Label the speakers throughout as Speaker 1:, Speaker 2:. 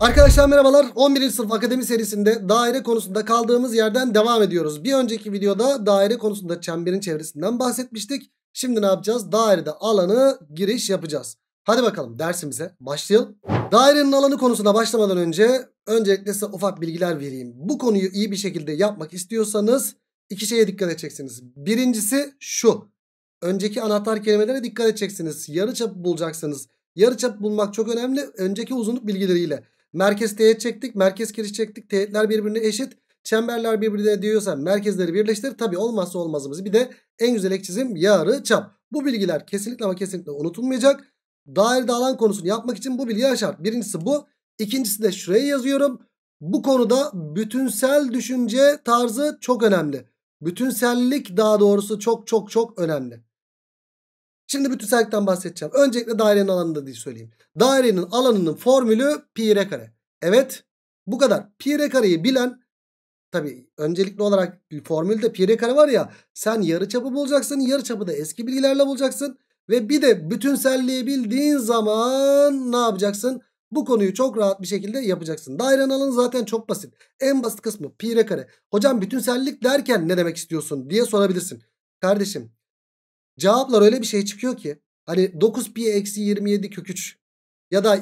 Speaker 1: Arkadaşlar merhabalar 11. sınıf akademi serisinde daire konusunda kaldığımız yerden devam ediyoruz. Bir önceki videoda daire konusunda çemberin çevresinden bahsetmiştik. Şimdi ne yapacağız? Dairede alanı giriş yapacağız. Hadi bakalım dersimize başlayalım. Dairenin alanı konusuna başlamadan önce öncelikle size ufak bilgiler vereyim. Bu konuyu iyi bir şekilde yapmak istiyorsanız iki şeye dikkat edeceksiniz. Birincisi şu. Önceki anahtar kelimelere dikkat edeceksiniz. Yarı çapı bulacaksınız. Yarı çapı bulmak çok önemli. Önceki uzunluk bilgileriyle. Merkez teğet çektik. Merkez kiriş çektik. Teğetler birbirine eşit. Çemberler birbirine diyorsa merkezleri birleştir. Tabi olmazsa olmazımız. Bir de en güzel ek çizim yarı çap. Bu bilgiler kesinlikle ama kesinlikle unutulmayacak. Dairede alan konusunu yapmak için bu bilgi şart. Birincisi bu. İkincisi de şuraya yazıyorum. Bu konuda bütünsel düşünce tarzı çok önemli. Bütünsellik daha doğrusu çok çok çok önemli. Şimdi bütünsellikten bahsedeceğim. Öncelikle dairenin alanını da söyleyeyim. Dairenin alanının formülü pi r kare. Evet bu kadar. Pi r kareyi bilen tabi öncelikli olarak formülde pi r kare var ya sen yarı çapı bulacaksın. yarı çapı da eski bilgilerle bulacaksın. Ve bir de bütünselliği bildiğin zaman ne yapacaksın? Bu konuyu çok rahat bir şekilde yapacaksın. Dairenin alanı zaten çok basit. En basit kısmı pi r kare. Hocam bütünsellik derken ne demek istiyorsun diye sorabilirsin. Kardeşim Cevaplar öyle bir şey çıkıyor ki. Hani 9 pi eksi 27 kök 3 ya da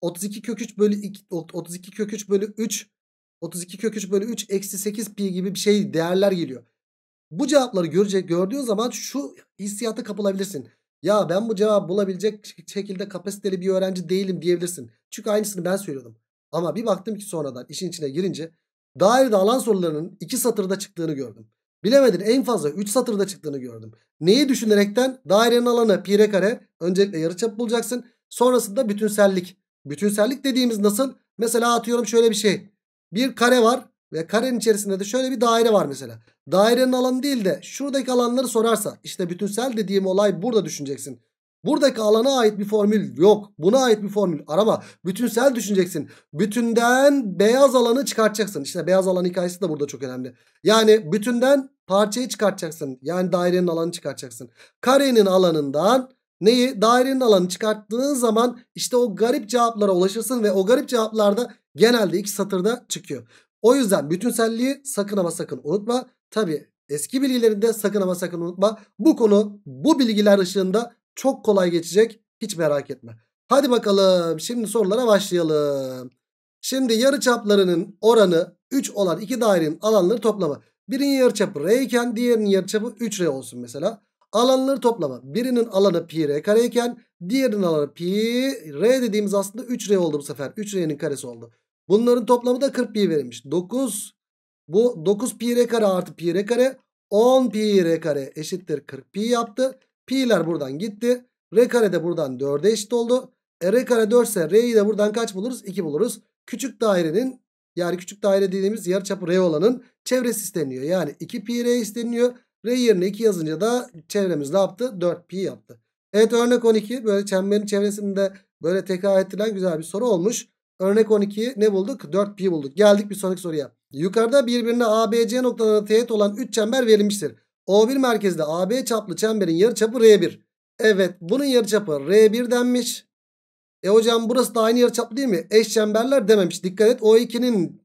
Speaker 1: 32 kök 3 bölü 2, 32 kök 3 bölü 3 32 kök 3 bölü 3 eksi 8 pi gibi bir şey değerler geliyor. Bu cevapları görecek gördüğün zaman şu hissiyata kapılabilirsin. Ya ben bu cevabı bulabilecek şekilde kapasiteli bir öğrenci değilim diyebilirsin. Çünkü aynısını ben söylüyordum. Ama bir baktım ki sonradan işin içine girince dairede alan sorularının iki satırda çıktığını gördüm. Bilemedin en fazla 3 satırda çıktığını gördüm. Neyi düşünerekten dairenin alanı pi pire kare öncelikle yarıçap bulacaksın. Sonrasında bütünsellik. Bütünsellik dediğimiz nasıl? Mesela atıyorum şöyle bir şey. Bir kare var ve karenin içerisinde de şöyle bir daire var mesela. Dairenin alanı değil de şuradaki alanları sorarsa işte bütünsel dediğim olay burada düşüneceksin. Buradaki alana ait bir formül yok. Buna ait bir formül arama. Bütünsel düşüneceksin. Bütünden beyaz alanı çıkartacaksın. İşte beyaz alan hikayesi de burada çok önemli. Yani bütünden parçayı çıkartacaksın. Yani dairenin alanı çıkartacaksın. Karenin alanından neyi? Dairenin alanı çıkarttığın zaman işte o garip cevaplara ulaşırsın ve o garip cevaplarda genelde iki satırda çıkıyor. O yüzden bütünselliği sakın ama sakın unutma. Tabi eski bilgilerinde sakın ama sakın unutma. Bu konu bu bilgiler ışığında çok kolay geçecek. Hiç merak etme. Hadi bakalım şimdi sorulara başlayalım. Şimdi yarı çaplarının oranı 3 olan iki dairenin alanları toplamı. Birinin yarıçapı R iken diğerinin yarıçapı 3R olsun mesela. Alanları toplama. Birinin alanı pi r kare iken diğerinin alanı pi r dediğimiz aslında 3r oldu bu sefer. 3r'nin karesi oldu. Bunların toplamı da 40 pi verilmiş. 9 bu 9 pi r kare artı pi r kare 10 pi r kare eşittir 40 pi yaptı. Pi'ler buradan gitti. R kare de buradan 4'e eşit oldu. E, R kare 4 ise R'yi de buradan kaç buluruz? 2 buluruz. Küçük dairenin yani küçük daire dediğimiz yarıçapı R olanın çevresi isteniyor. Yani 2 pi R isteniyor. R yerine 2 yazınca da çevremiz ne yaptı? 4 pi yaptı. Evet örnek 12 böyle çemberin çevresinde böyle tekrar ettiren güzel bir soru olmuş. Örnek 12 ne bulduk? 4 pi bulduk. Geldik bir sonraki soruya. Yukarıda birbirine ABC noktalarına teğet olan 3 çember verilmiştir. O1 merkezde AB çaplı çemberin yarıçapı R1. Evet bunun yarıçapı R1 denmiş. E hocam burası da aynı yarıçaplı değil mi? Eş çemberler dememiş. Dikkat et O2'nin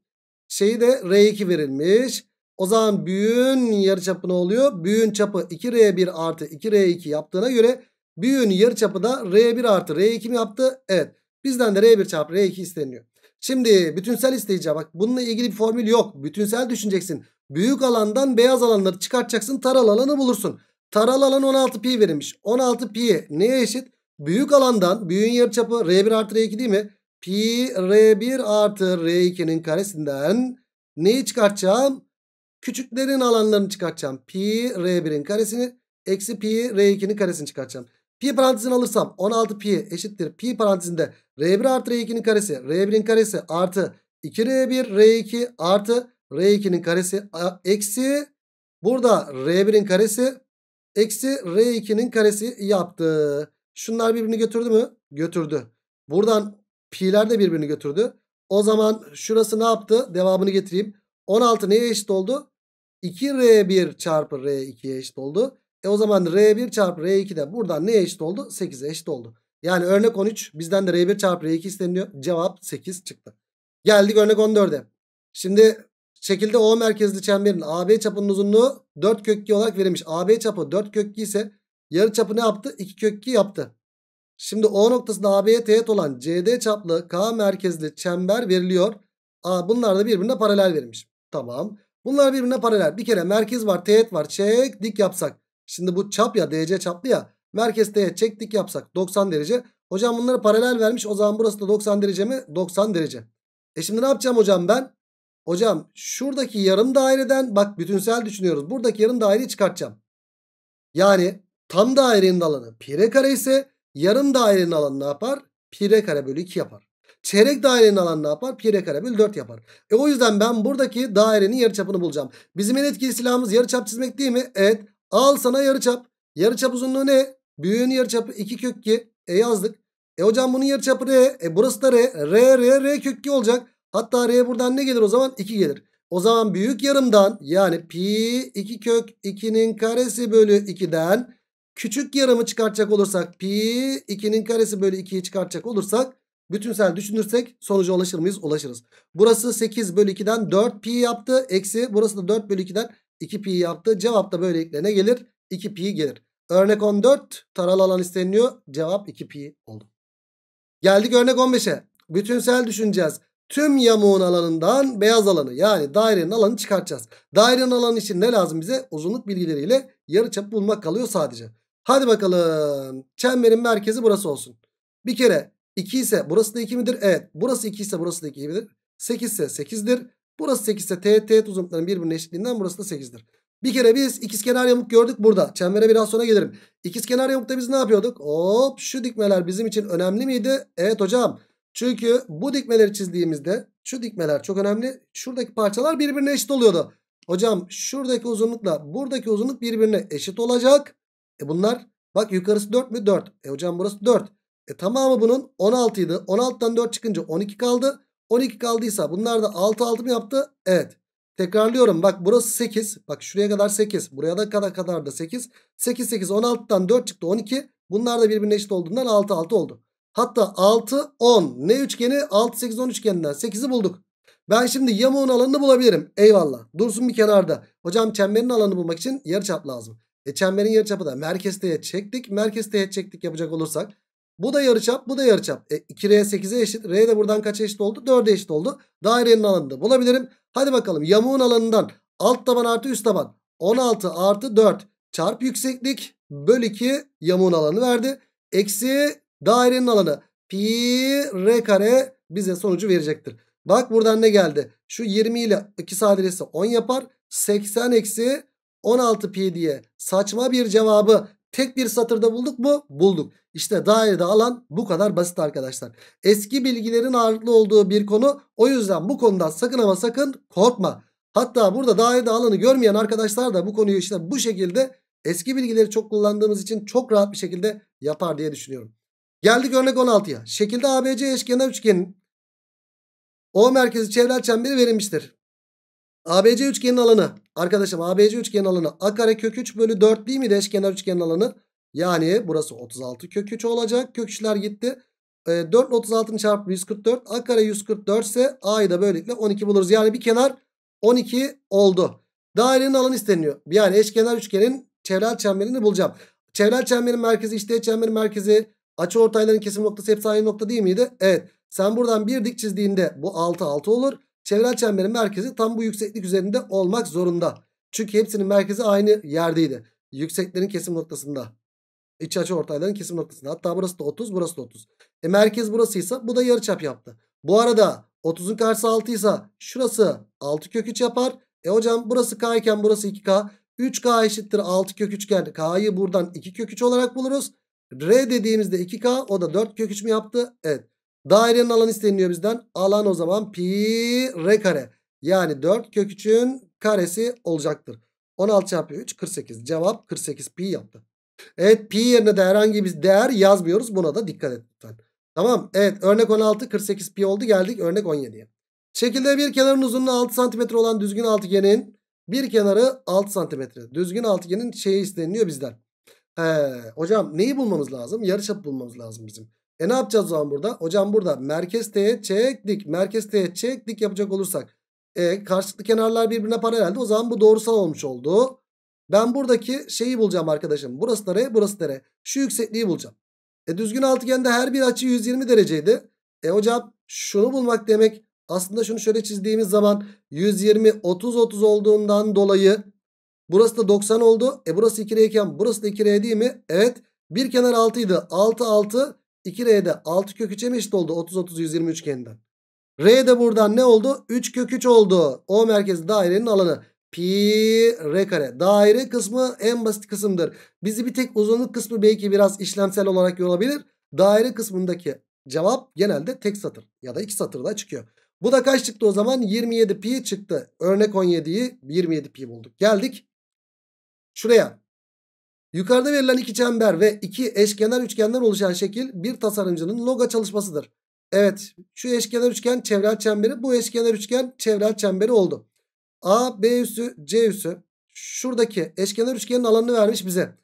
Speaker 1: şeyi de R2 verilmiş. O zaman büyüğün yarıçapı ne oluyor? Büyüğün çapı 2R1 artı 2R2 yaptığına göre büyüğün yarıçapı da R1 artı R2 mi yaptı? Evet. Bizden de R1 çarpı R2 isteniyor. Şimdi bütünsel isteyeceğim. Bak bununla ilgili bir formül yok. Bütünsel düşüneceksin. Büyük alandan beyaz alanları çıkartacaksın. Taralı alanı bulursun. Taralı alan 16 pi verilmiş. 16 pi neye eşit? Büyük alandan büyüğün yarıçapı R1 artı R2 değil mi? Pi R1 artı R2'nin karesinden neyi çıkartacağım? Küçüklerin alanlarını çıkartacağım. Pi R1'in karesini eksi pi R2'nin karesini çıkartacağım. Pi parantezini alırsam 16 pi eşittir. Pi parantezinde R1 artı R2'nin karesi. R1'in karesi artı 2R1 R2 artı R2'nin karesi eksi. Burada R1'in karesi eksi R2'nin karesi yaptı. Şunlar birbirini götürdü mü? Götürdü. Buradan pi'ler de birbirini götürdü. O zaman şurası ne yaptı? Devamını getireyim. 16 neye eşit oldu? 2R1 çarpı R2'ye eşit oldu. E o zaman R1 çarpı R2 de buradan neye eşit oldu? 8'e eşit oldu. Yani örnek 13 bizden de R1 çarpı R2 isteniyor. Cevap 8 çıktı. Geldik örnek 14'e. Şimdi şekilde O merkezli çemberin AB çapının uzunluğu 4 kökki olarak verilmiş. AB çapı 4 kökki ise yarı çapı ne yaptı? 2 kökki yaptı. Şimdi O noktasında AB'ye teğet olan CD çaplı K merkezli çember veriliyor. Aa, bunlar da birbirine paralel verilmiş. Tamam. Bunlar birbirine paralel. Bir kere merkez var, teğet var. Çek dik yapsak. Şimdi bu çap ya DC çaplı ya. Merkez T'ye çektik yapsak 90 derece. Hocam bunları paralel vermiş. O zaman burası da 90 derece mi? 90 derece. E şimdi ne yapacağım hocam ben? Hocam şuradaki yarım daireden bak bütünsel düşünüyoruz. Buradaki yarım daireyi çıkartacağım. Yani tam dairenin alanı pire kare ise yarım dairenin alanı ne yapar? Pire kare bölü 2 yapar. Çeyrek dairenin alanı ne yapar? Pire kare bölü 4 yapar. E o yüzden ben buradaki dairenin yarıçapını bulacağım. Bizim en etkili silahımız yarıçap çizmek değil mi? Evet. Al sana yarıçap. Yarıçap uzunluğu ne? Büyüğün yarıçapı 2 kök 2. E yazdık. E hocam bunun yarıçapı R. E burası da R. R, R, R kök 2 olacak. Hatta R'ye buradan ne gelir o zaman? 2 gelir. O zaman büyük yarımdan yani pi 2 kök 2'nin karesi bölü 2'den küçük yarımı çıkartacak olursak pi 2'nin karesi bölü 2'yi çıkartacak olursak bütünsel düşünürsek sonuca ulaşır mıyız? Ulaşırız. Burası 8 bölü 2'den 4 pi yaptı. Eksi burası da 4 bölü 2'den 2 pi yaptı. Cevap da böylelikle ne gelir? 2 pi gelir. Örnek 14 taralı alan isteniyor. Cevap 2 pi oldu. Geldik örnek 15'e. Bütünsel düşüneceğiz. Tüm yamuğun alanından beyaz alanı yani dairenin alanı çıkartacağız. Dairenin alanı için ne lazım bize? Uzunluk bilgileriyle yarıçap bulmak kalıyor sadece. Hadi bakalım. Çemberin merkezi burası olsun. Bir kere 2 ise burası da 2 midir? Evet. Burası 2 ise burası da 2 midir? 8 ise 8'dir. Burası 8 ise t, t birbirine eşitliğinden burası da 8'dir. Bir kere biz ikizkenar yamuk gördük burada. Çembere biraz sonra gelirim. İkizkenar yamukta biz ne yapıyorduk? Hop şu dikmeler bizim için önemli miydi? Evet hocam. Çünkü bu dikmeleri çizdiğimizde şu dikmeler çok önemli. Şuradaki parçalar birbirine eşit oluyordu. Hocam şuradaki uzunlukla buradaki uzunluk birbirine eşit olacak. E bunlar bak yukarısı 4 mü? 4. E hocam burası 4. E tamamı bunun 16 idi. 16'dan 4 çıkınca 12 kaldı. 12 kaldıysa bunlar da 6 6 mı yaptı? Evet. Tekrarlıyorum bak burası 8. Bak şuraya kadar 8. Buraya da kadar kadar da 8. 8 8 16'dan 4 çıktı 12. Bunlar da birbirine eşit olduğundan 6 6 oldu. Hatta 6 10. Ne üçgeni? 6 8 10 üçgeninden 8'i bulduk. Ben şimdi yamuğun alanını bulabilirim. Eyvallah. Dursun bir kenarda. Hocam çemberin alanını bulmak için yarıçap lazım. E çemberin yarıçapı da merkez çektik. Merkez çektik yapacak olursak bu da yarıçap, bu da yarıçap. E, 2R 8'e eşit. R de buradan kaç eşit oldu? 4'e eşit oldu. Dairenin alanını da bulabilirim. Hadi bakalım yamuğun alanından alt taban artı üst taban 16 artı 4 çarp yükseklik bölü 2 yamuğun alanı verdi. Eksi dairenin alanı pi r kare bize sonucu verecektir. Bak buradan ne geldi? Şu 20 ile 2 sadelesi 10 yapar. 80 eksi 16 pi diye saçma bir cevabı Tek bir satırda bulduk mu? Bulduk. İşte dairede alan bu kadar basit arkadaşlar. Eski bilgilerin ağırlıklı olduğu bir konu. O yüzden bu konuda sakın ama sakın korkma. Hatta burada dairede alanı görmeyen arkadaşlar da bu konuyu işte bu şekilde eski bilgileri çok kullandığımız için çok rahat bir şekilde yapar diye düşünüyorum. Geldik örnek 16'ya. Şekilde ABC eşkenar üçgenin O merkezi çevrel çemberi verilmiştir. ABC üçgenin alanı. Arkadaşım ABC üçgenin alanı a kare kök 3 bölü 4 değil mi eşkenar üçgenin alanı? Yani burası 36 kök 3 olacak. Kök 3'ler gitti. E, 4 ile 36'nın çarpımı 144. A kare 144 ise A'yı da böylelikle 12 buluruz. Yani bir kenar 12 oldu. Dairenin alanı isteniyor. Yani eşkenar üçgenin çevrel çemberini bulacağım. Çevrel çemberin merkezi, işte çemberin merkezi, açı ortayların kesim noktası hepsi aynı nokta değil miydi? Evet. Sen buradan bir dik çizdiğinde bu 6 6 olur. Çevrel çemberin merkezi tam bu yükseklik üzerinde olmak zorunda. Çünkü hepsinin merkezi aynı yerdeydi. Yükseklerin kesim noktasında. İç açı ortayların kesim noktasında. Hatta burası da 30 burası da 30. E merkez burasıysa bu da yarı çap yaptı. Bu arada 30'un karşısı 6 ise şurası 6 kök 3 yapar. E hocam burası k iken burası 2k. 3k eşittir 6 kök 3 iken k'yı buradan 2 kök 3 olarak buluruz. R dediğimizde 2k o da 4 kök 3 mü yaptı? Evet. Dairenin alanı isteniliyor bizden. Alan o zaman pi r kare. Yani 4 kök 3'ün karesi olacaktır. 16 çarpı 3 48. Cevap 48 pi yaptı. Evet pi yerine de herhangi bir değer yazmıyoruz. Buna da dikkat et lütfen. Tamam. Evet örnek 16 48 pi oldu. Geldik örnek 17'ye. Şekilde bir kenarın uzunluğu 6 cm olan düzgün altıgenin bir kenarı 6 cm. Düzgün altıgenin şeyi isteniliyor bizden. He, hocam neyi bulmamız lazım? Yarıçapı bulmamız lazım bizim. E ne yapacağız o zaman burada? Hocam burada merkez teğet çek dik. Merkez teğet çek dik yapacak olursak. E karşılıklı kenarlar birbirine paraleldi O zaman bu doğrusal olmuş oldu. Ben buradaki şeyi bulacağım arkadaşım. Burası nereye? Burası nereye? Şu yüksekliği bulacağım. E düzgün altıgende her bir açı 120 dereceydi. E hocam şunu bulmak demek aslında şunu şöyle çizdiğimiz zaman 120 30 30 olduğundan dolayı burası da 90 oldu. E burası 2R burası da 2R değil mi? Evet. Bir kenar 6 idi. 6 6 2R'de 6 kök 3 eşit oldu? 30 30 120 üçgeninden. r'de de buradan ne oldu? 3 kök 3 oldu. O merkezi dairenin alanı. Pi R kare. Daire kısmı en basit kısımdır. Bizi bir tek uzunluk kısmı belki biraz işlemsel olarak yorabilir. Daire kısmındaki cevap genelde tek satır ya da iki satırda çıkıyor. Bu da kaç çıktı o zaman? 27 pi çıktı. Örnek 17'yi 27 pi bulduk. Geldik şuraya. Yukarıda verilen iki çember ve iki eşkenar üçgenden oluşan şekil bir tasarımcının loga çalışmasıdır. Evet şu eşkenar üçgen çevrel çemberi bu eşkenar üçgen çevrel çemberi oldu. A, B üssü, C üssü şuradaki eşkenar üçgenin alanını vermiş bize.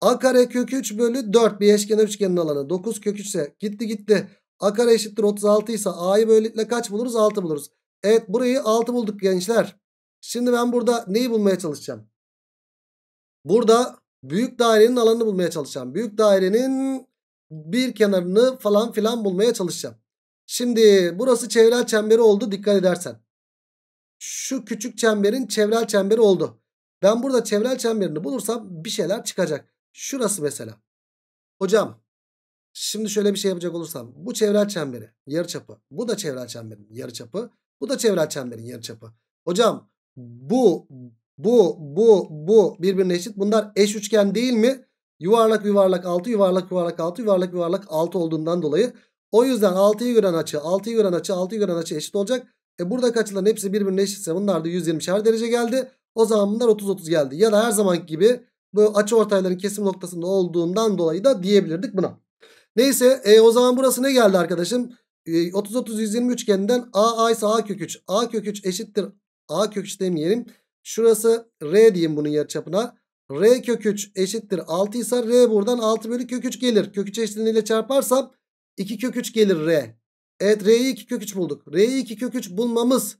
Speaker 1: A kare kök 3 bölü 4 bir eşkenar üçgenin alanı. 9 kök 3 ise gitti gitti. A kare eşittir 36 ise A'yı böylelikle kaç buluruz? 6 buluruz. Evet burayı 6 bulduk gençler. Şimdi ben burada neyi bulmaya çalışacağım? Burada Büyük dairenin alanını bulmaya çalışacağım. Büyük dairenin bir kenarını falan filan bulmaya çalışacağım. Şimdi burası çevrel çemberi oldu dikkat edersen. Şu küçük çemberin çevrel çemberi oldu. Ben burada çevrel çemberini bulursam bir şeyler çıkacak. Şurası mesela. Hocam şimdi şöyle bir şey yapacak olursam. Bu çevrel çemberi yarı yarıçapı. Bu da çevrel çemberin yarıçapı. Bu da çevrel çemberin yarıçapı. Hocam bu bu, bu, bu birbirine eşit. Bunlar eş üçgen değil mi? Yuvarlak yuvarlak 6, yuvarlak yuvarlak 6, yuvarlak yuvarlak 6 olduğundan dolayı. O yüzden 6'yı gören açı, 6'yı gören açı, 6'yı gören açı eşit olacak. E buradaki açıların hepsi birbirine eşitse bunlar da 120'şer derece geldi. O zaman bunlar 30-30 geldi. Ya da her zamanki gibi bu açı ortayların kesim noktasında olduğundan dolayı da diyebilirdik buna. Neyse e, o zaman burası ne geldi arkadaşım? 30-30-120 e, üçgeninden A, A ise A kök 3. A kök 3 eşittir. A kök 3 demeyelim. Şurası R diyeyim bunun yarıçapına. R kök 3 eşittir 6 ise R buradan 6 bölü kök 3 gelir. Kök 3 eşitliğiyle çarparsam 2 kök 3 gelir R. Evet R'yi 2 kök 3 bulduk. R'yi 2 kök 3 bulmamız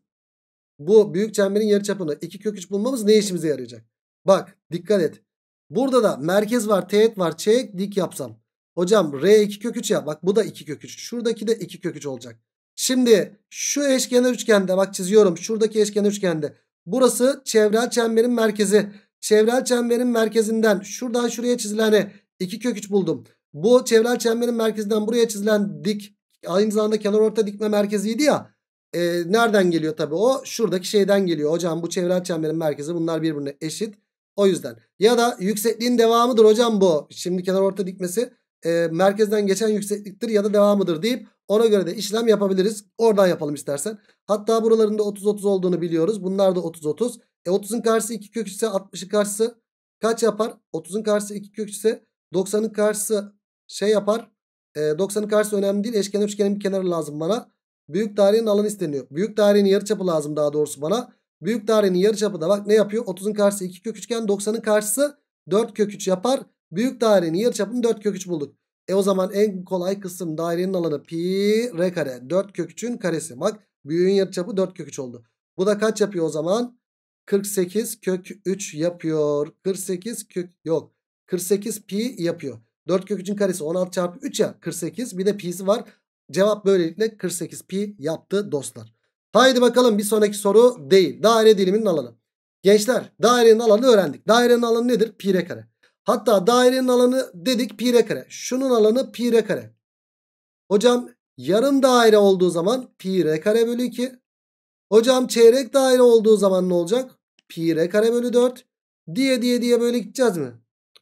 Speaker 1: bu büyük çemberin yarıçapını 2 kök 3 bulmamız ne işimize yarayacak? Bak dikkat et. Burada da merkez var, teğet var. Çek dik yapsam. Hocam R 2 kök 3 ya. Bak bu da 2 kök 3. Şuradaki de 2 kök 3 olacak. Şimdi şu eşkenar üçgende bak çiziyorum. Şuradaki eşkenar üçgende Burası çevrel çemberin merkezi. Çevrel çemberin merkezinden şuradan şuraya çizilen 2 kök 3 buldum. Bu çevrel çemberin merkezinden buraya çizilen dik aynı zamanda kenar orta dikme merkeziydi ya. E, nereden geliyor tabii o? Şuradaki şeyden geliyor. Hocam bu çevrel çemberin merkezi bunlar birbirine eşit. O yüzden. Ya da yüksekliğin devamıdır hocam bu. Şimdi kenar orta dikmesi e, merkezden geçen yüksekliktir ya da devamıdır deyip ona göre de işlem yapabiliriz. Oradan yapalım istersen. Hatta buralarında 30-30 olduğunu biliyoruz. Bunlar da 30-30. E 30'un karşısı 2 kök ise 60'ın karşısı kaç yapar? 30'un karşısı 2 kök ise 90'ın karşısı şey yapar. E, 90'ın karşısı önemli değil. Eşkenar üçgenin bir kenarı lazım bana. Büyük dairenin alanı isteniyor. Büyük dairenin yarıçapı lazım daha doğrusu bana. Büyük dairenin yarıçapı da bak ne yapıyor? 30'un karşısı 2 kök üçgen 90'ın karşısı 4 kök 3 yapar. Büyük dairenin yarıçapını 4 kök 3 bulduk. E o zaman en kolay kısım dairenin alanı pi r kare. 4 kök 3'ün karesi. Bak büyüğün yarıçapı 4 kök 3 oldu. Bu da kaç yapıyor o zaman? 48 kök 3 yapıyor. 48 kök yok. 48 pi yapıyor. 4 kök 3'ün karesi 16 çarpı 3 ya 48 bir de pi'si var. Cevap böylelikle 48 pi yaptı dostlar. Haydi bakalım bir sonraki soru değil. Daire diliminin alanı. Gençler dairenin alanı öğrendik. Dairenin alanı nedir? Pi r kare. Hatta dairenin alanı dedik pi r kare. Şunun alanı pi r kare. Hocam yarım daire olduğu zaman pi r kare bölü 2. Hocam çeyrek daire olduğu zaman ne olacak? Pi r kare bölü 4. Diye diye diye böyle gideceğiz mi?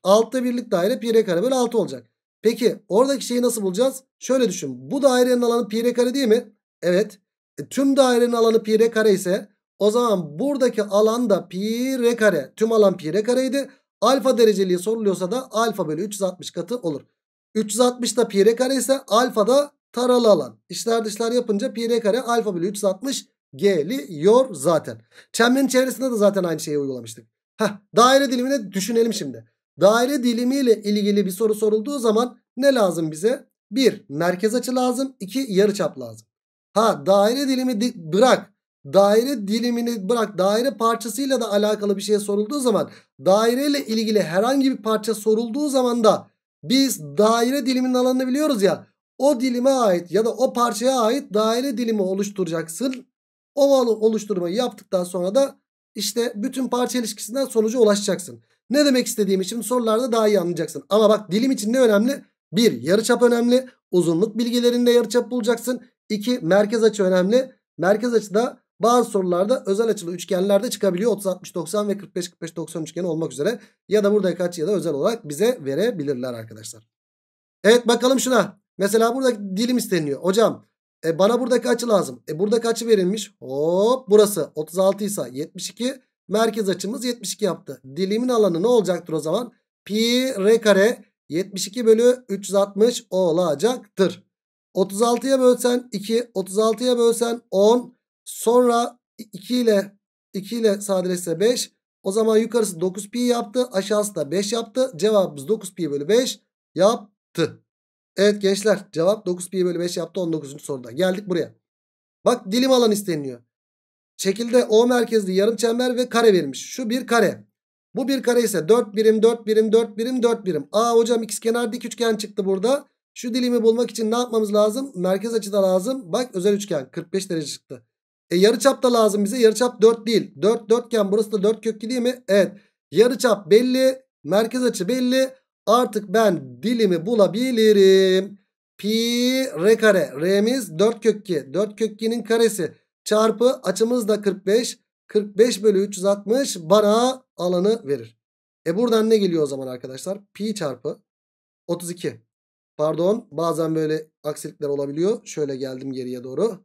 Speaker 1: Altta birlik daire pi r kare bölü 6 olacak. Peki oradaki şeyi nasıl bulacağız? Şöyle düşün. Bu dairenin alanı pi r kare değil mi? Evet. E, tüm dairenin alanı pi r kare ise o zaman buradaki alan da pi r kare. Tüm alan pi r kareydi. Alfa dereceliği soruluyorsa da alfa bölü 360 katı olur. 360 da pi r kare ise alfa da taralı alan. İşler dışlar yapınca pi r kare alfa bölü 360 geliyor zaten. Çemberin çevresinde de zaten aynı şeyi uygulamıştık. Heh, daire dilimini düşünelim şimdi. Daire dilimiyle ilgili bir soru sorulduğu zaman ne lazım bize? 1. Merkez açı lazım. 2. Yarıçap lazım. Ha daire dilimi di bırak daire dilimini bırak daire parçasıyla da alakalı bir şey sorulduğu zaman daireyle ilgili herhangi bir parça sorulduğu zaman da biz daire diliminin alanını biliyoruz ya o dilime ait ya da o parçaya ait daire dilimi oluşturacaksın. O oluşturmayı yaptıktan sonra da işte bütün parça ilişkisinden sonuca ulaşacaksın. Ne demek istediğimi şimdi sorularda daha iyi anlayacaksın. Ama bak dilim için ne önemli? Bir yarıçap önemli. Uzunluk bilgilerinde yarıçap bulacaksın. İki merkez açı önemli. Merkez açı da bazı sorularda özel açılı üçgenlerde çıkabiliyor. 30, 60, 90 ve 45, 45, 90 üçgeni olmak üzere. Ya da burada kaç ya da özel olarak bize verebilirler arkadaşlar. Evet bakalım şuna. Mesela burada dilim isteniyor. Hocam e, bana buradaki açı lazım. E, buradaki açı verilmiş. Hop burası 36 ise 72. Merkez açımız 72 yaptı. Dilimin alanı ne olacaktır o zaman? Pi r kare 72 bölü 360 olacaktır. 36'ya bölsen 2, 36'ya bölsen 10, Sonra 2 ile 2 ile sadeleşse 5. O zaman yukarısı 9pi yaptı. Aşağısı da 5 yaptı. Cevabımız 9pi bölü 5 yaptı. Evet gençler cevap 9pi bölü 5 yaptı 19. soruda. Geldik buraya. Bak dilim alan isteniliyor. Şekilde O merkezli yarım çember ve kare verilmiş. Şu bir kare. Bu bir kare ise 4 birim 4 birim 4 birim 4 birim. Aa hocam ikizkenar dik üçgen çıktı burada. Şu dilimi bulmak için ne yapmamız lazım? Merkez açıda lazım. Bak özel üçgen 45 derece çıktı. E çap da lazım bize. yarı çap 4 değil. 4 dörtgen burası da 4 kökü değil mi? Evet. yarı çap belli. Merkez açı belli. Artık ben dilimi bulabilirim. Pi r kare. R'miz 4 kökü. 4 kökünün karesi. Çarpı açımız da 45. 45 bölü 360 bana alanı verir. E buradan ne geliyor o zaman arkadaşlar? Pi çarpı 32. Pardon bazen böyle aksilikler olabiliyor. Şöyle geldim geriye doğru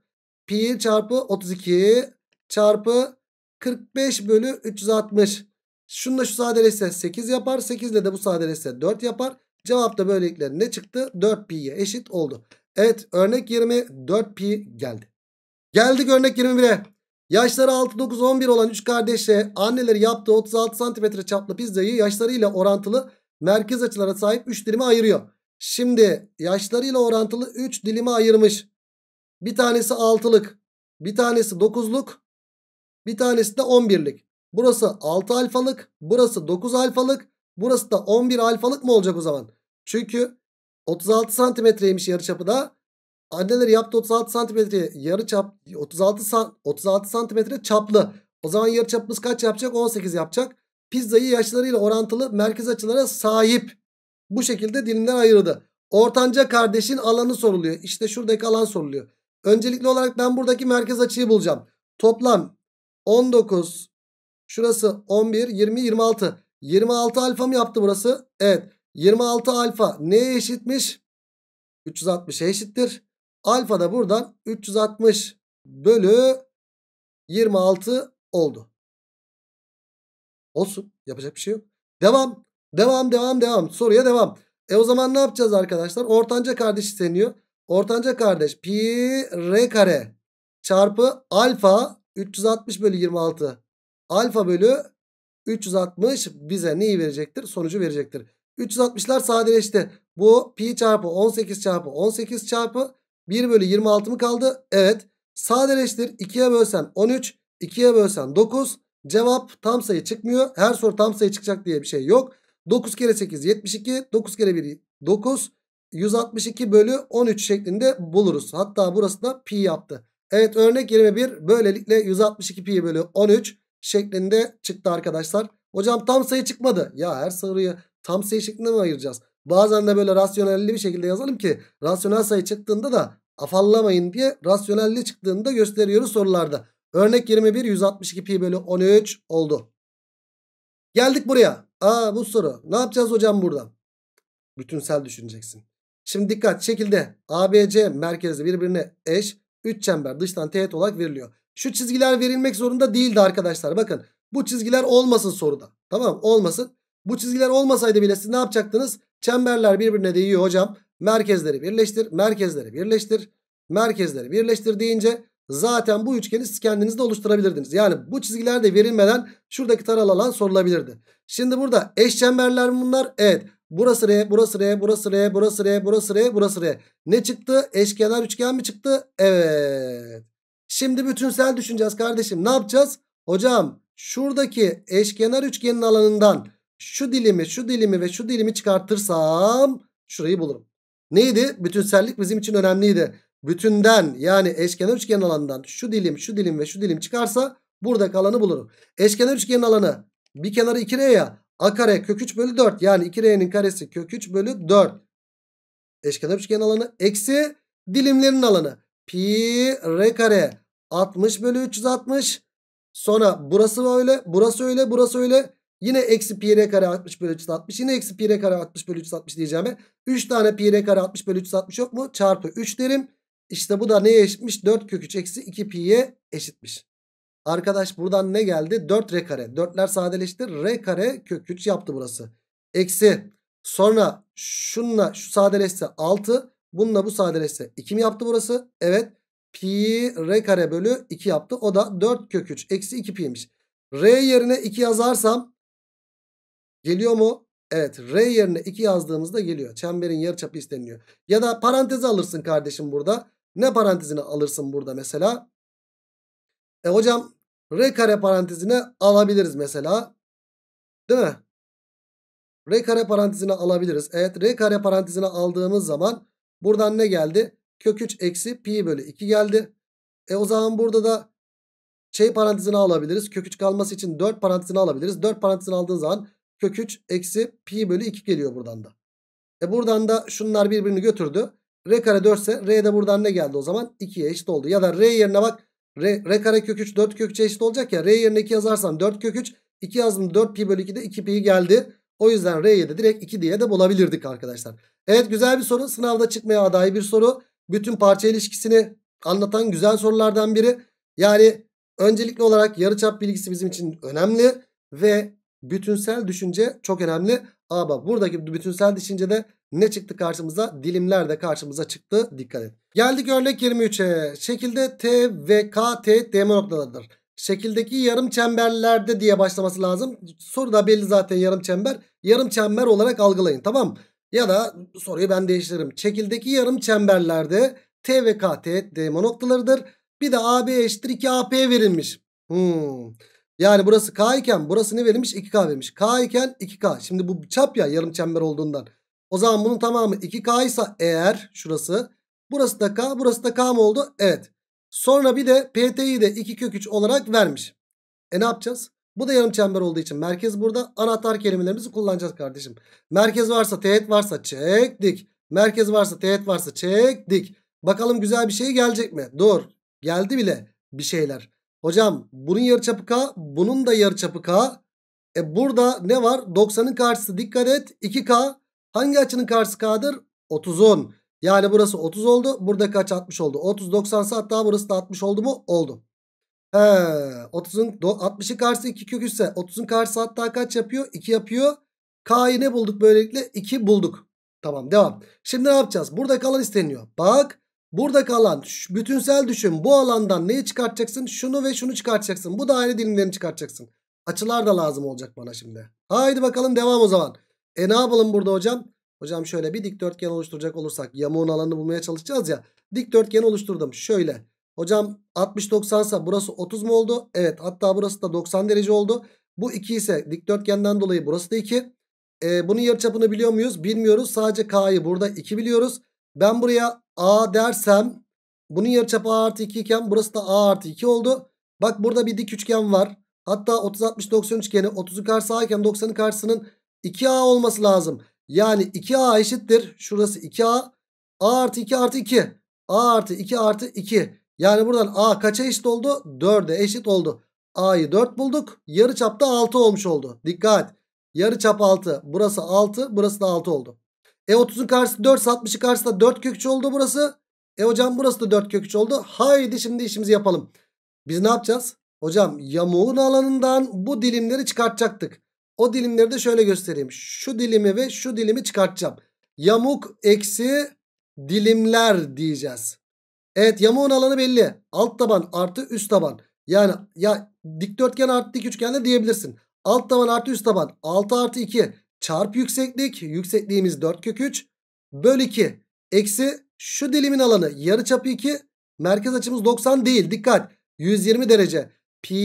Speaker 1: pi çarpı 32 çarpı 45 bölü 360. Şununla şu sadeleşse 8 yapar. 8 ile de bu sadeleşse 4 yapar. Cevap da böylelikle ne çıktı? 4 pi'ye eşit oldu. Evet örnek 20 4 pi geldi. Geldik örnek 21'e. Yaşları 6, 9, 11 olan 3 kardeşe anneleri yaptığı 36 cm çaplı pizzayı yaşlarıyla orantılı merkez açılara sahip 3 dilime ayırıyor. Şimdi yaşlarıyla orantılı 3 dilime ayırmış. Bir tanesi 6'lık. Bir tanesi 9'luk. Bir tanesi de 11'lik. Burası 6 alfalık. Burası 9 alfalık. Burası da 11 alfalık mı olacak o zaman? Çünkü 36 santimetreymiş yarıçapı da. Anneleri yaptı 36 santimetre yarı çap 36 san, 36 santimetre çaplı. O zaman yarı çapımız kaç yapacak? 18 yapacak. Pizzayı yaşlarıyla orantılı merkez açılara sahip. Bu şekilde dilimden ayırdı. Ortanca kardeşin alanı soruluyor. İşte şuradaki alan soruluyor. Öncelikli olarak ben buradaki merkez açıyı bulacağım. Toplam 19 şurası 11 20 26. 26 alfa mı yaptı burası? Evet. 26 alfa neye eşitmiş? 360'a eşittir. Alfa da buradan 360 bölü 26 oldu. Olsun. Yapacak bir şey yok. Devam. Devam devam devam. Soruya devam. E o zaman ne yapacağız arkadaşlar? Ortanca kardeş isteniyor. Ortanca kardeş pi r kare çarpı alfa 360 bölü 26. Alfa bölü 360 bize neyi verecektir? Sonucu verecektir. 360'lar sadeleşti. Bu pi çarpı 18 çarpı 18 çarpı 1 bölü 26 mı kaldı? Evet. Sadeleştir. 2'ye bölsen 13. 2'ye bölsen 9. Cevap tam sayı çıkmıyor. Her soru tam sayı çıkacak diye bir şey yok. 9 kere 8 72. 9 kere 1 9. 162 bölü 13 şeklinde buluruz. Hatta burası da pi yaptı. Evet örnek 21 böylelikle 162 pi bölü 13 şeklinde çıktı arkadaşlar. Hocam tam sayı çıkmadı. Ya her soruyu tam sayı şeklinde mi ayıracağız? Bazen de böyle rasyonelli bir şekilde yazalım ki rasyonel sayı çıktığında da afallamayın diye rasyonelli çıktığında gösteriyoruz sorularda. Örnek 21 162 pi bölü 13 oldu. Geldik buraya. Aa bu soru. Ne yapacağız hocam burada? Bütünsel düşüneceksin. Şimdi dikkat şekilde ABC merkezli birbirine eş 3 çember dıştan teğet olarak veriliyor. Şu çizgiler verilmek zorunda değildi arkadaşlar. Bakın bu çizgiler olmasın soruda. Tamam olmasın. Bu çizgiler olmasaydı bile siz ne yapacaktınız? Çemberler birbirine değiyor hocam. Merkezleri birleştir, merkezleri birleştir, merkezleri birleştir deyince zaten bu üçgeni siz kendiniz de oluşturabilirdiniz. Yani bu çizgiler de verilmeden şuradaki taralı alan sorulabilirdi. Şimdi burada eş çemberler bunlar? Evet. Burası R, burası R, burası R, burası R, burası R, burası R. Ne çıktı? Eşkenar üçgen mi çıktı? Evet. Şimdi bütünsel düşüneceğiz kardeşim. Ne yapacağız? Hocam şuradaki eşkenar üçgenin alanından şu dilimi, şu dilimi ve şu dilimi çıkartırsam şurayı bulurum. Neydi? Bütünsellik bizim için önemliydi. Bütünden yani eşkenar üçgenin alanından şu dilim, şu dilim ve şu dilim çıkarsa burada kalanı bulurum. Eşkenar üçgenin alanı bir kenarı 2R ya A kare kök 3 bölü 4. Yani 2R'nin karesi kök 3 bölü 4. Eşkenar üçgen alanı eksi dilimlerin alanı. Pi R kare 60 bölü 360. Sonra burası öyle, burası öyle, burası öyle. Yine eksi pi r kare 60 bölü 360. Yine eksi pi r kare 60 bölü 360 diyeceğime. 3 tane pi r kare 60 bölü 360 yok mu? Çarpı 3 derim. İşte bu da neye eşitmiş? 4 kök 3 eksi 2 pi'ye eşitmiş. Arkadaş buradan ne geldi? 4 r kare. 4'ler sadeleşti. R kare kök 3 yaptı burası. Eksi. Sonra şunla şu sadeleşse 6. Bununla bu sadeleşse 2 mi yaptı burası? Evet. Pi r kare bölü 2 yaptı. O da 4 kök 3. Eksi 2 pi'ymiş. R yerine 2 yazarsam geliyor mu? Evet R yerine 2 yazdığımızda geliyor. Çemberin yarıçapı isteniliyor. Ya da parantezi alırsın kardeşim burada. Ne parantezini alırsın burada mesela? E hocam R kare parantezine alabiliriz mesela. Değil mi? R kare parantezine alabiliriz. Evet R kare parantezine aldığımız zaman buradan ne geldi? Kök 3 eksi pi bölü 2 geldi. E o zaman burada da şey parantezine alabiliriz. Kök 3 kalması için 4 parantezine alabiliriz. 4 parantezine aldığın zaman kök 3 eksi pi bölü 2 geliyor buradan da. E buradan da şunlar birbirini götürdü. R kare 4 ise R de buradan ne geldi o zaman? 2'ye eşit oldu. Ya da R yerine bak R, R kare kök 3 4 kök 3'e eşit olacak ya. R yerine 2 yazarsan 4 kök 3. 2 yazdım 4 pi bölü 2'de 2 pi geldi. O yüzden R'ye de direkt 2 diye de bulabilirdik arkadaşlar. Evet güzel bir soru. Sınavda çıkmaya aday bir soru. Bütün parça ilişkisini anlatan güzel sorulardan biri. Yani öncelikli olarak yarıçap bilgisi bizim için önemli. Ve bütünsel düşünce çok önemli. Ama buradaki bütünsel düşünce düşüncede ne çıktı karşımıza? Dilimler de karşımıza çıktı. Dikkat et. Geldik örnek 23'e. Şekilde T ve K, T, DM noktalarıdır. Şekildeki yarım çemberlerde diye başlaması lazım. Soruda belli zaten yarım çember. Yarım çember olarak algılayın tamam Ya da soruyu ben değiştiririm. Şekildeki yarım çemberlerde T ve K, T, DM noktalarıdır. Bir de AB eşittir 2 AP verilmiş. Hmm. Yani burası K iken burası ne verilmiş? 2K verilmiş. K iken 2K. Şimdi bu çap ya yarım çember olduğundan. O zaman bunun tamamı 2K ise eğer şurası. Burası da K burası da K mı oldu? Evet. Sonra bir de PT'yi de 2 kök 3 olarak vermiş. E ne yapacağız? Bu da yarım çember olduğu için merkez burada. Anahtar kelimelerimizi kullanacağız kardeşim. Merkez varsa teğet varsa çektik. Merkez varsa teğet varsa çektik. Bakalım güzel bir şey gelecek mi? Dur. Geldi bile bir şeyler. Hocam bunun yarıçapı K, bunun da yarıçapı K. E burada ne var? 90'ın karşısı dikkat et 2K. Hangi açının karşısı K'dır? 30'un. Yani burası 30 oldu. Burada kaç 60 oldu? 30 90 hatta burası da 60 oldu mu? Oldu. 30'un 60'ın karşısı 2 kök ise 30'un karşısı hatta kaç yapıyor? 2 yapıyor. K'yı ne bulduk böylelikle? 2 bulduk. Tamam devam. Şimdi ne yapacağız? Burada kalan isteniyor. Bak burada kalan bütünsel düşün. Bu alandan neyi çıkartacaksın? Şunu ve şunu çıkartacaksın. Bu daire dilimlerini çıkartacaksın. Açılar da lazım olacak bana şimdi. Haydi bakalım devam o zaman. E ne yapalım burada hocam? Hocam şöyle bir dikdörtgen oluşturacak olursak yamuğun alanını bulmaya çalışacağız ya. Dikdörtgen oluşturdum. Şöyle. Hocam 60-90 ise burası 30 mu oldu? Evet hatta burası da 90 derece oldu. Bu 2 ise dikdörtgenden dolayı burası da 2. E, bunun yarıçapını biliyor muyuz? Bilmiyoruz. Sadece K'yı burada 2 biliyoruz. Ben buraya A dersem bunun yarıçapı A artı 2 iken burası da A artı 2 oldu. Bak burada bir dik üçgen var. Hatta 30-60-90 üçgeni 30'un karşı A iken 90'ın karşısının 2A olması lazım. Yani 2A eşittir. Şurası 2A. A artı 2 artı 2. A artı 2 artı 2. Yani buradan A kaça eşit oldu? 4'e eşit oldu. A'yı 4 bulduk. Yarı çapta 6 olmuş oldu. Dikkat. Yarı çap 6. Burası 6. Burası da 6 oldu. E 30'un karşısı 4. 60'ın karşısı da 4 kök 3 oldu burası. E hocam burası da 4 kök 3 oldu. Haydi şimdi işimizi yapalım. Biz ne yapacağız? Hocam yamuğun alanından bu dilimleri çıkartacaktık. O dilimleri de şöyle göstereyim. Şu dilimi ve şu dilimi çıkartacağım. Yamuk eksi dilimler diyeceğiz. Evet yamuğun alanı belli. Alt taban artı üst taban. Yani ya dikdörtgen artı dik üçgen de diyebilirsin. Alt taban artı üst taban 6 artı 2 çarp yükseklik. Yüksekliğimiz 4 kök 3 böl 2 eksi şu dilimin alanı yarı çapı 2 merkez açımız 90 değil dikkat 120 derece pi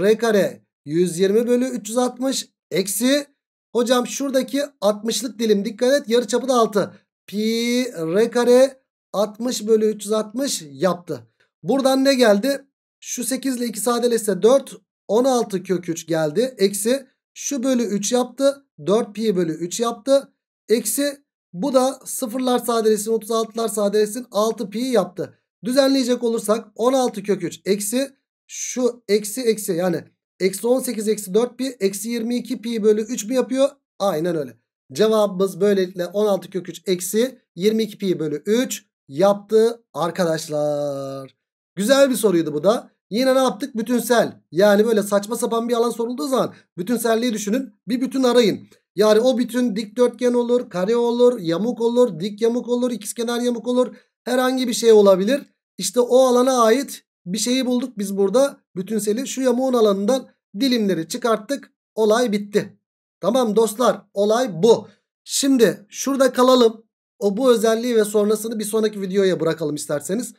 Speaker 1: r kare 120 bölü 360 Eksi hocam şuradaki 60'lık dilim dikkat et yarıçapı da 6. Pi r kare 60 bölü 360 yaptı. Buradan ne geldi? Şu 8 ile 2 sadeleşse 4 16 kök 3 geldi. Eksi şu bölü 3 yaptı. 4 pi bölü 3 yaptı. Eksi bu da sıfırlar sadeleşsin 36'lar sadelesin 6 pi yaptı. Düzenleyecek olursak 16 kök 3 eksi şu eksi eksi yani Eksi 18 eksi 4 pi eksi 22 pi bölü 3 mü yapıyor? Aynen öyle. Cevabımız böylelikle 16 kök 3 eksi 22 pi bölü 3 yaptı arkadaşlar. Güzel bir soruydu bu da. Yine ne yaptık? Bütünsel. Yani böyle saçma sapan bir alan sorulduğu zaman bütünselliği düşünün. Bir bütün arayın. Yani o bütün dikdörtgen olur, kare olur, yamuk olur, dik yamuk olur, ikizkenar yamuk olur. Herhangi bir şey olabilir. İşte o alana ait bir şeyi bulduk biz burada. Bütünseli şu yamuğun alanından dilimleri çıkarttık. Olay bitti. Tamam dostlar olay bu. Şimdi şurada kalalım. O bu özelliği ve sonrasını bir sonraki videoya bırakalım isterseniz.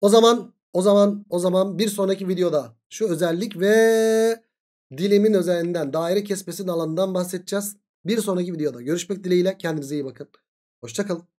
Speaker 1: O zaman o zaman o zaman bir sonraki videoda şu özellik ve dilimin özelliğinden daire kesmesinin alanından bahsedeceğiz. Bir sonraki videoda görüşmek dileğiyle kendinize iyi bakın. Hoşçakalın.